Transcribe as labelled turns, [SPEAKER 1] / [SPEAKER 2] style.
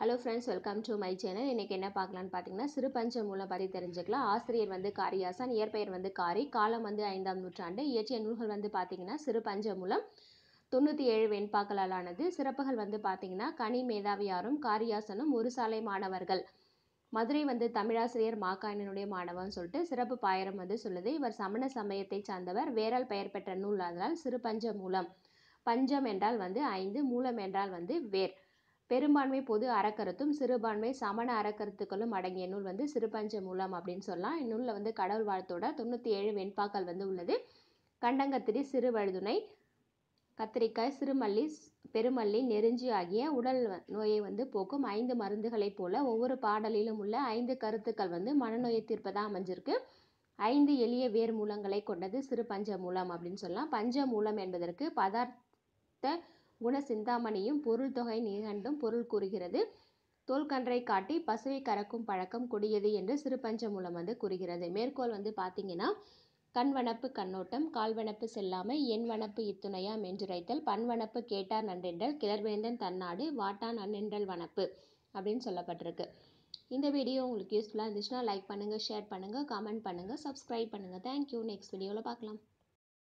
[SPEAKER 1] hello friends welcome to my channel இன்றைக்கி என்ன பார்க்கலான்னு பார்த்தீங்கன்னா சிறு மூலம் பற்றி தெரிஞ்சுக்கலாம் ஆசிரியர் வந்து காரியாசான் இயற்பெயர் வந்து காரி காலம் வந்து ஐந்தாம் நூற்றாண்டு இயற்றிய நூல்கள் வந்து பார்த்திங்கன்னா சிறு மூலம் தொண்ணூற்றி ஏழு வெண்பாக்களாலானது சிறப்புகள் வந்து பார்த்திங்கன்னா கனி மேதாவியாரும் காரியாசனும் ஒரு சாலை மாணவர்கள் மதுரை வந்து தமிழாசிரியர் மாக்காயினுடைய மாணவன் சொல்லிட்டு சிறப்பு பாயரம் வந்து சொல்லுது இவர் சமண சமயத்தை சார்ந்தவர் வேறால் பெயர் பெற்ற நூல் அதனால் சிறு மூலம் பஞ்சம் என்றால் வந்து ஐந்து மூலம் என்றால் வந்து வேர் பெரும்பான்மை பொது அறக்கருத்தும் சிறுபான்மை சமண அறக்கருத்துக்களும் அடங்கிய நூல் வந்து சிறுபஞ்ச மூலம் அப்படின்னு சொல்லலாம் இந்நூலில் வந்து கடவுள் வாழ்த்தோட தொண்ணூற்றி ஏழு வெண்பாக்கள் வந்து உள்ளது கண்டங்கத்திரி சிறுவழுதுணை கத்திரிக்காய் சிறுமல்லி பெருமல்லி நெருஞ்சி ஆகிய உடல் நோயை வந்து போக்கும் ஐந்து மருந்துகளைப் போல ஒவ்வொரு பாடலிலும் உள்ள ஐந்து கருத்துக்கள் வந்து மனநோயை தீர்ப்பதாக அமைஞ்சிருக்கு ஐந்து எளிய வேர் மூலங்களை கொண்டது சிறு பஞ்ச மூலம் அப்படின்னு சொல்லலாம் பஞ்ச மூலம் என்பதற்கு பதார்த்த குணசிந்தாமணியும் பொருள் தொகை நிகண்டும் பொருள் கூறுகிறது தோல்கன்றை காட்டி பசுவை கறக்கும் பழக்கம் கொடியது என்று சிறுபஞ்சமூலம் வந்து கூறுகிறது மேற்கோள் வந்து பார்த்தீங்கன்னா கண்வனப்பு கண்ணோட்டம் கால்வனப்பு செல்லாமை வனப்பு இத்துணையா மென்றுரைத்தல் பண்வனப்பு கேட்டார் நன்றென்றல் கிளர்வேந்தன் தன்னாடு வாட்டான் நன்னென்றல் வனப்பு அப்படின்னு சொல்லப்பட்டிருக்கு இந்த வீடியோ உங்களுக்கு யூஸ்ஃபுல்லாக இருந்துச்சுன்னா லைக் பண்ணுங்கள் ஷேர் பண்ணுங்கள் கமெண்ட் பண்ணுங்கள் சப்ஸ்கிரைப் பண்ணுங்கள் தேங்க்யூ நெக்ஸ்ட் வீடியோவில் பார்க்கலாம்